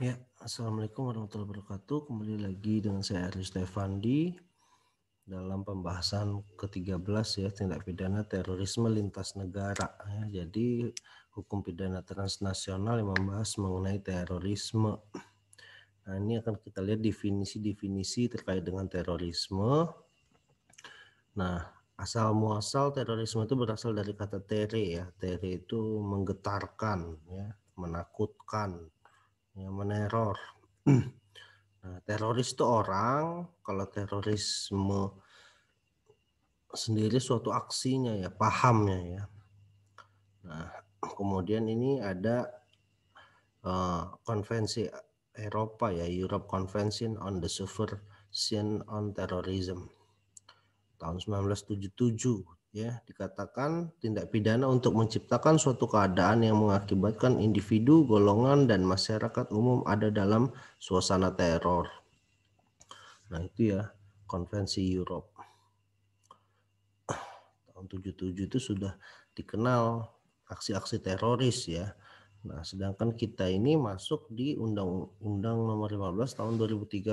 Ya, Assalamualaikum warahmatullahi wabarakatuh. Kembali lagi dengan saya Aris Stefandi dalam pembahasan ke-13 ya tindak pidana terorisme lintas negara. Ya, jadi hukum pidana transnasional yang membahas mengenai terorisme. Nah, ini akan kita lihat definisi-definisi terkait dengan terorisme. Nah, asal muasal terorisme itu berasal dari kata tere ya. Tere itu menggetarkan ya, menakutkan, yang meneror. Nah, teroris itu orang, kalau terorisme sendiri suatu aksinya ya, pahamnya ya. Nah, kemudian ini ada uh, konvensi Eropa ya, Europe Convention on the Subversion on Terrorism tahun 1977 ya dikatakan tindak pidana untuk menciptakan suatu keadaan yang mengakibatkan individu, golongan dan masyarakat umum ada dalam suasana teror. Nah, itu ya konvensi Europe. Tahun 77 itu sudah dikenal aksi-aksi teroris ya. Nah, sedangkan kita ini masuk di Undang-Undang Nomor 15 Tahun 2013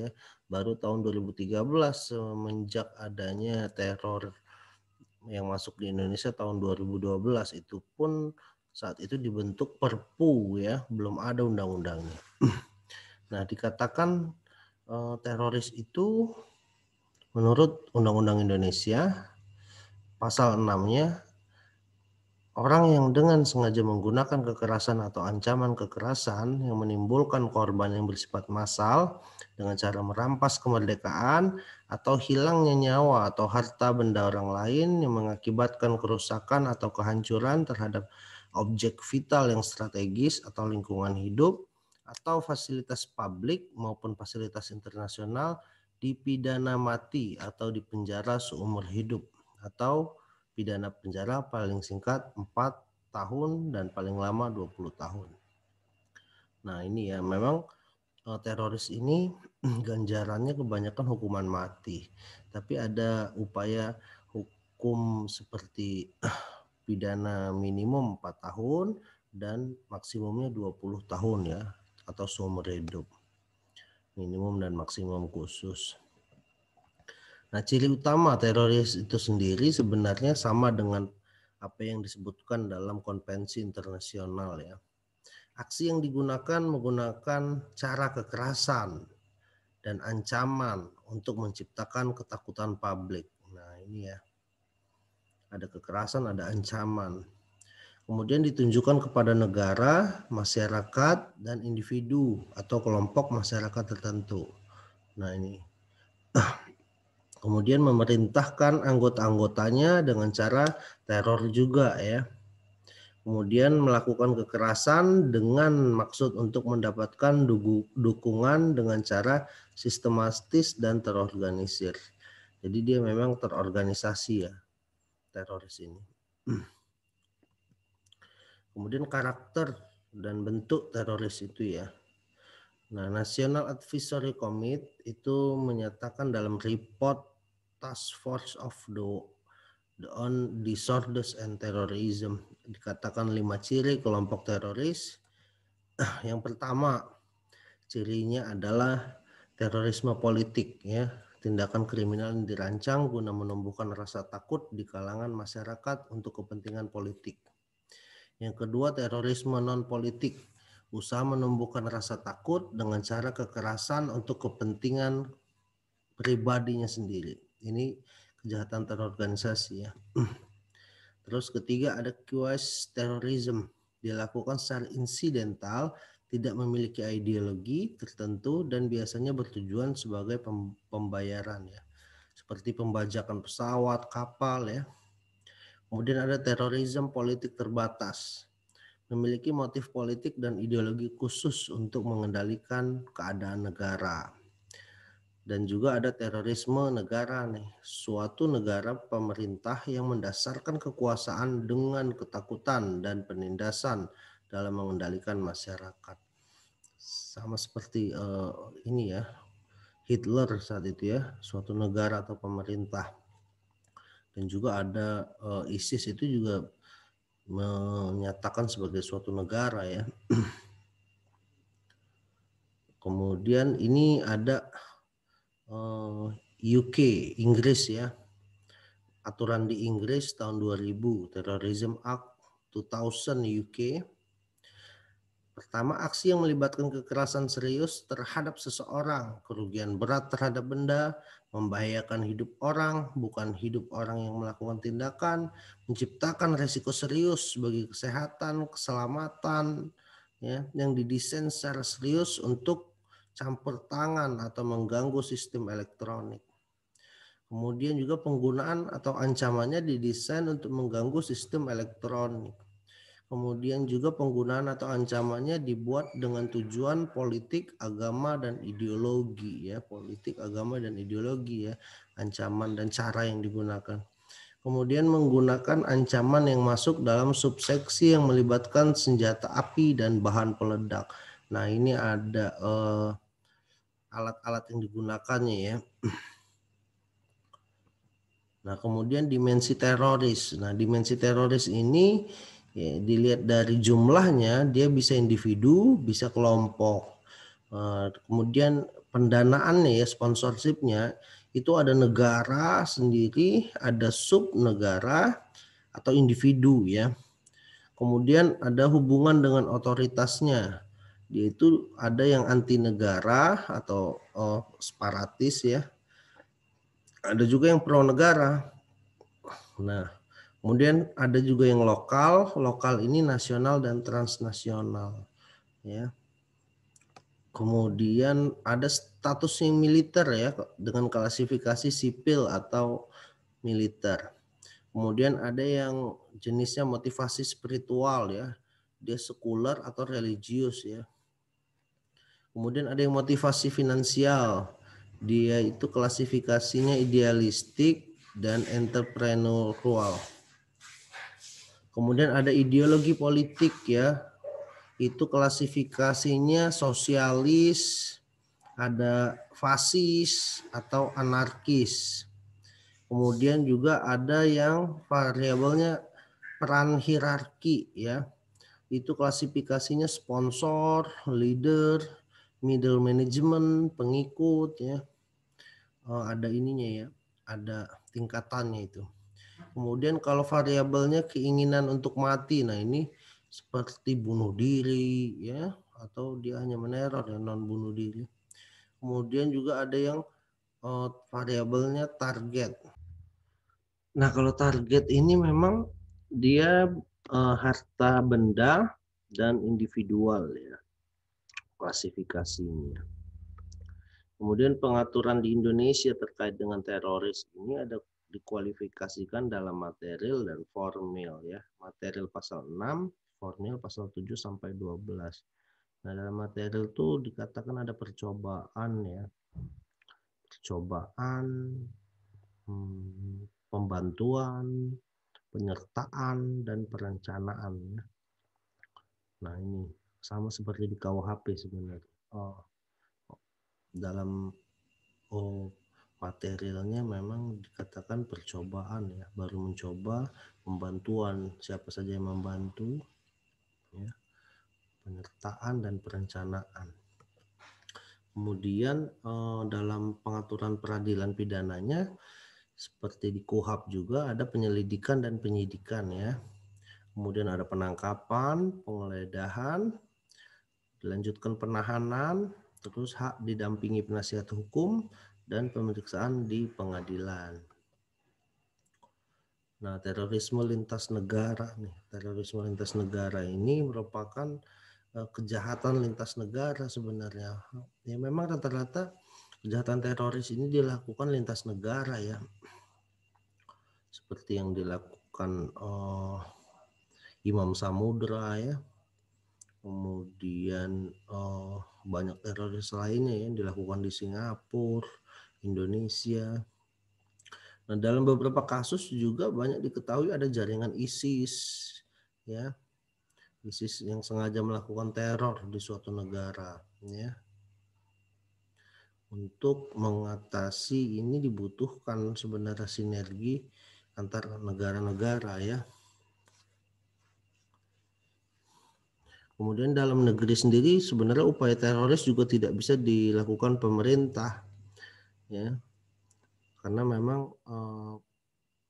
ya. Baru tahun 2013 semenjak adanya teror yang masuk di Indonesia tahun 2012 itu pun saat itu dibentuk Perpu ya, belum ada undang-undangnya. Nah, dikatakan eh, teroris itu menurut Undang-Undang Indonesia pasal 6-nya Orang yang dengan sengaja menggunakan kekerasan atau ancaman kekerasan yang menimbulkan korban yang bersifat massal dengan cara merampas kemerdekaan atau hilangnya nyawa atau harta benda orang lain yang mengakibatkan kerusakan atau kehancuran terhadap objek vital yang strategis atau lingkungan hidup atau fasilitas publik maupun fasilitas internasional dipidana mati atau dipenjara seumur hidup atau pidana penjara paling singkat 4 tahun dan paling lama 20 tahun. Nah, ini ya memang eh, teroris ini ganjarannya kebanyakan hukuman mati. Tapi ada upaya hukum seperti pidana minimum 4 tahun dan maksimumnya 20 tahun ya atau seumur hidup. Minimum dan maksimum khusus. Nah, ciri utama teroris itu sendiri sebenarnya sama dengan apa yang disebutkan dalam konvensi internasional ya. Aksi yang digunakan menggunakan cara kekerasan dan ancaman untuk menciptakan ketakutan publik. Nah, ini ya. Ada kekerasan, ada ancaman. Kemudian ditunjukkan kepada negara, masyarakat, dan individu atau kelompok masyarakat tertentu. Nah, ini. kemudian memerintahkan anggota-anggotanya dengan cara teror juga ya. Kemudian melakukan kekerasan dengan maksud untuk mendapatkan dukungan dengan cara sistematis dan terorganisir. Jadi dia memang terorganisasi ya teroris ini. Kemudian karakter dan bentuk teroris itu ya. Nah, National Advisory Committee itu menyatakan dalam report Task Force of the, the on Disorders and Terrorism. Dikatakan lima ciri kelompok teroris. Yang pertama, cirinya adalah terorisme politik ya, tindakan kriminal yang dirancang guna menumbuhkan rasa takut di kalangan masyarakat untuk kepentingan politik. Yang kedua, terorisme non-politik, usaha menumbuhkan rasa takut dengan cara kekerasan untuk kepentingan pribadinya sendiri. Ini kejahatan terorganisasi ya. Terus ketiga ada QS terorisme dilakukan secara insidental, tidak memiliki ideologi tertentu dan biasanya bertujuan sebagai pembayaran ya. Seperti pembajakan pesawat, kapal ya. Kemudian ada terorisme politik terbatas. Memiliki motif politik dan ideologi khusus untuk mengendalikan keadaan negara dan juga ada terorisme negara nih suatu negara pemerintah yang mendasarkan kekuasaan dengan ketakutan dan penindasan dalam mengendalikan masyarakat sama seperti uh, ini ya Hitler saat itu ya suatu negara atau pemerintah dan juga ada uh, ISIS itu juga menyatakan sebagai suatu negara ya kemudian ini ada Eh, UK, Inggris ya. Aturan di Inggris tahun 2000, Terrorism Act 2000 UK. Pertama, aksi yang melibatkan kekerasan serius terhadap seseorang, kerugian berat terhadap benda, membahayakan hidup orang, bukan hidup orang yang melakukan tindakan, menciptakan resiko serius bagi kesehatan, keselamatan, ya, yang didesain secara serius untuk campur tangan atau mengganggu sistem elektronik. Kemudian juga penggunaan atau ancamannya didesain untuk mengganggu sistem elektronik. Kemudian juga penggunaan atau ancamannya dibuat dengan tujuan politik, agama dan ideologi ya, politik, agama dan ideologi ya, ancaman dan cara yang digunakan. Kemudian menggunakan ancaman yang masuk dalam subseksi yang melibatkan senjata api dan bahan peledak. Nah, ini ada eh, alat-alat yang digunakannya ya. Nah, kemudian dimensi teroris. Nah, dimensi teroris ini ya, dilihat dari jumlahnya dia bisa individu, bisa kelompok. Eh, kemudian pendanaannya ya sponsorshipnya itu ada negara sendiri, ada sub negara atau individu ya. Kemudian ada hubungan dengan otoritasnya yaitu ada yang anti negara atau oh, separatis ya. Ada juga yang pro negara. Nah, kemudian ada juga yang lokal, lokal ini nasional dan transnasional ya. Kemudian ada status yang militer ya dengan klasifikasi sipil atau militer. Kemudian ada yang jenisnya motivasi spiritual ya, dia sekuler atau religius ya Kemudian ada yang motivasi finansial. Dia itu klasifikasinya idealistik dan entrepreneurial. Kemudian ada ideologi politik ya. Itu klasifikasinya sosialis, ada fasis atau anarkis. Kemudian juga ada yang variabelnya peran hierarki ya. Itu klasifikasinya sponsor, leader, middle management, pengikut ya. Uh, ada ininya ya, ada tingkatannya itu. Kemudian kalau variabelnya keinginan untuk mati. Nah, ini seperti bunuh diri ya atau dia hanya meneror ya non bunuh diri. Kemudian juga ada yang uh, variabelnya target. Nah kalau target ini memang dia uh, harta benda dan individual ya klasifikasinya. Kemudian pengaturan di Indonesia terkait dengan teroris ini ada dikualifikasikan dalam material dan formil ya. Material pasal 6, formil pasal 7 sampai 12. Nah, dalam material itu dikatakan ada percobaan ya. Percobaan, hmm, pembantuan, penyertaan dan perencanaan ya. Nah, ini sama seperti di KUHP sebenarnya. Oh, dalam oh, materialnya memang dikatakan percobaan ya, baru mencoba pembantuan siapa saja yang membantu ya, penyertaan dan perencanaan. Kemudian eh, dalam pengaturan peradilan pidananya seperti di KUHAP juga ada penyelidikan dan penyidikan ya. Kemudian ada penangkapan, penggeledahan, Dilanjutkan penahanan, terus hak didampingi penasihat hukum dan pemeriksaan di pengadilan. Nah, terorisme lintas negara nih, terorisme lintas negara ini merupakan eh, kejahatan lintas negara sebenarnya. Ya memang rata-rata kejahatan teroris ini dilakukan lintas negara ya. Seperti yang dilakukan uh, Imam Samudra ya, kemudian uh, banyak teroris lainnya ya yang dilakukan di Singapura, Indonesia. Nah, dalam beberapa kasus juga banyak diketahui ada jaringan ISIS, ya, ISIS yang sengaja melakukan teror di suatu negara, ya. Untuk mengatasi ini dibutuhkan sebenarnya sinergi antar negara-negara, ya. Kemudian dalam negeri sendiri sebenarnya upaya teroris juga tidak bisa dilakukan pemerintah, ya, karena memang eh,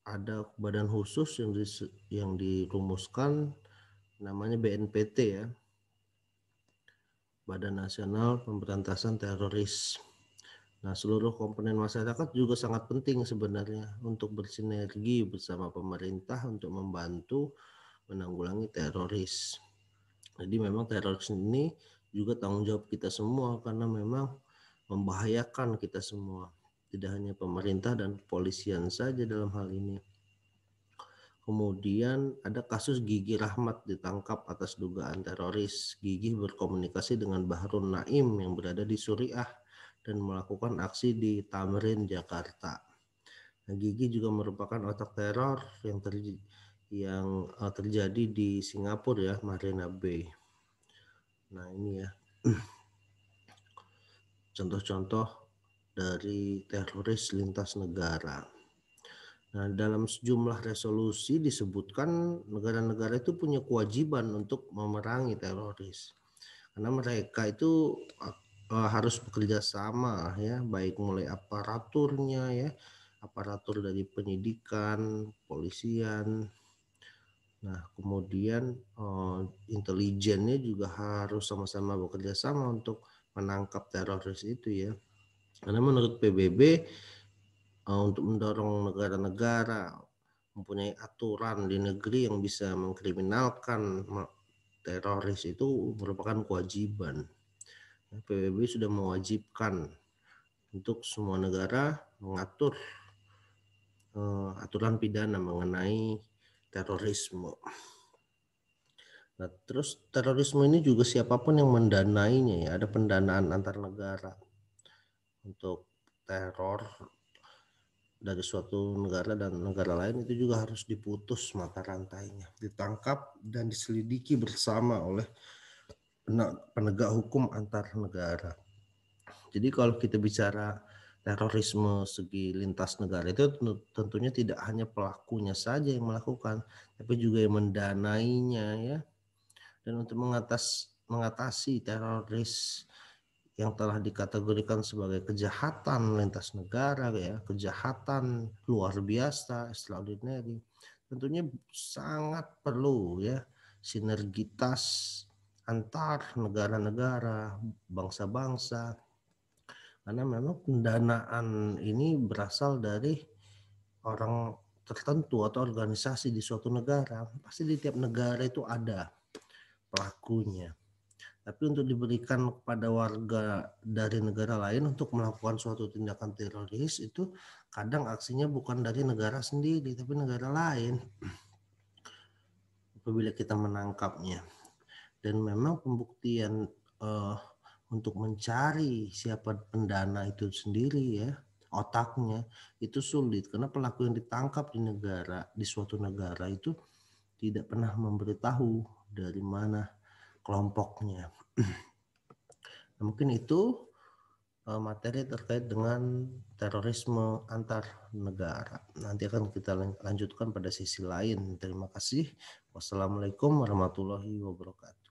ada badan khusus yang di, yang dirumuskan namanya BNPT ya, Badan Nasional Pemberantasan Teroris. Nah seluruh komponen masyarakat juga sangat penting sebenarnya untuk bersinergi bersama pemerintah untuk membantu menanggulangi teroris. Jadi memang teroris ini juga tanggung jawab kita semua karena memang membahayakan kita semua. Tidak hanya pemerintah dan polisian saja dalam hal ini. Kemudian ada kasus Gigi Rahmat ditangkap atas dugaan teroris. Gigi berkomunikasi dengan Bahrun Naim yang berada di Suriah dan melakukan aksi di Tamrin, Jakarta. Nah, Gigi juga merupakan otak teror yang terjadi yang uh, terjadi di Singapura ya Marina Bay. Nah ini ya contoh-contoh dari teroris lintas negara. Nah dalam sejumlah resolusi disebutkan negara-negara itu punya kewajiban untuk memerangi teroris karena mereka itu eh, harus bekerja sama ya baik mulai aparaturnya ya aparatur dari penyidikan, polisian, Nah, kemudian uh, intelijennya juga harus sama-sama bekerja sama untuk menangkap teroris itu ya. Karena menurut PBB uh, eh, untuk mendorong negara-negara mempunyai aturan di negeri yang bisa mengkriminalkan teroris itu merupakan kewajiban. Nah, PBB sudah mewajibkan untuk semua negara mengatur uh, aturan pidana mengenai terorisme. Nah, terus terorisme ini juga siapapun yang mendanainya ya, ada pendanaan antar negara untuk teror dari suatu negara dan negara lain itu juga harus diputus mata rantainya, ditangkap dan diselidiki bersama oleh penegak hukum antar negara. Jadi kalau kita bicara terorisme segi lintas negara itu tentunya tidak hanya pelakunya saja yang melakukan, tapi juga yang mendanainya ya. Dan untuk mengatas, mengatasi teroris yang telah dikategorikan sebagai kejahatan lintas negara ya, kejahatan luar biasa, extraordinary, tentunya sangat perlu ya sinergitas antar negara-negara, bangsa-bangsa, karena memang pendanaan ini berasal dari orang tertentu atau organisasi di suatu negara pasti di tiap negara itu ada pelakunya tapi untuk diberikan kepada warga dari negara lain untuk melakukan suatu tindakan teroris itu kadang aksinya bukan dari negara sendiri tapi negara lain apabila kita menangkapnya dan memang pembuktian uh, untuk mencari siapa pendana itu sendiri ya otaknya itu sulit karena pelaku yang ditangkap di negara di suatu negara itu tidak pernah memberitahu dari mana kelompoknya. Nah, mungkin itu eh, materi terkait dengan terorisme antar negara. Nanti akan kita lanjutkan pada sisi lain. Terima kasih. Wassalamualaikum warahmatullahi wabarakatuh.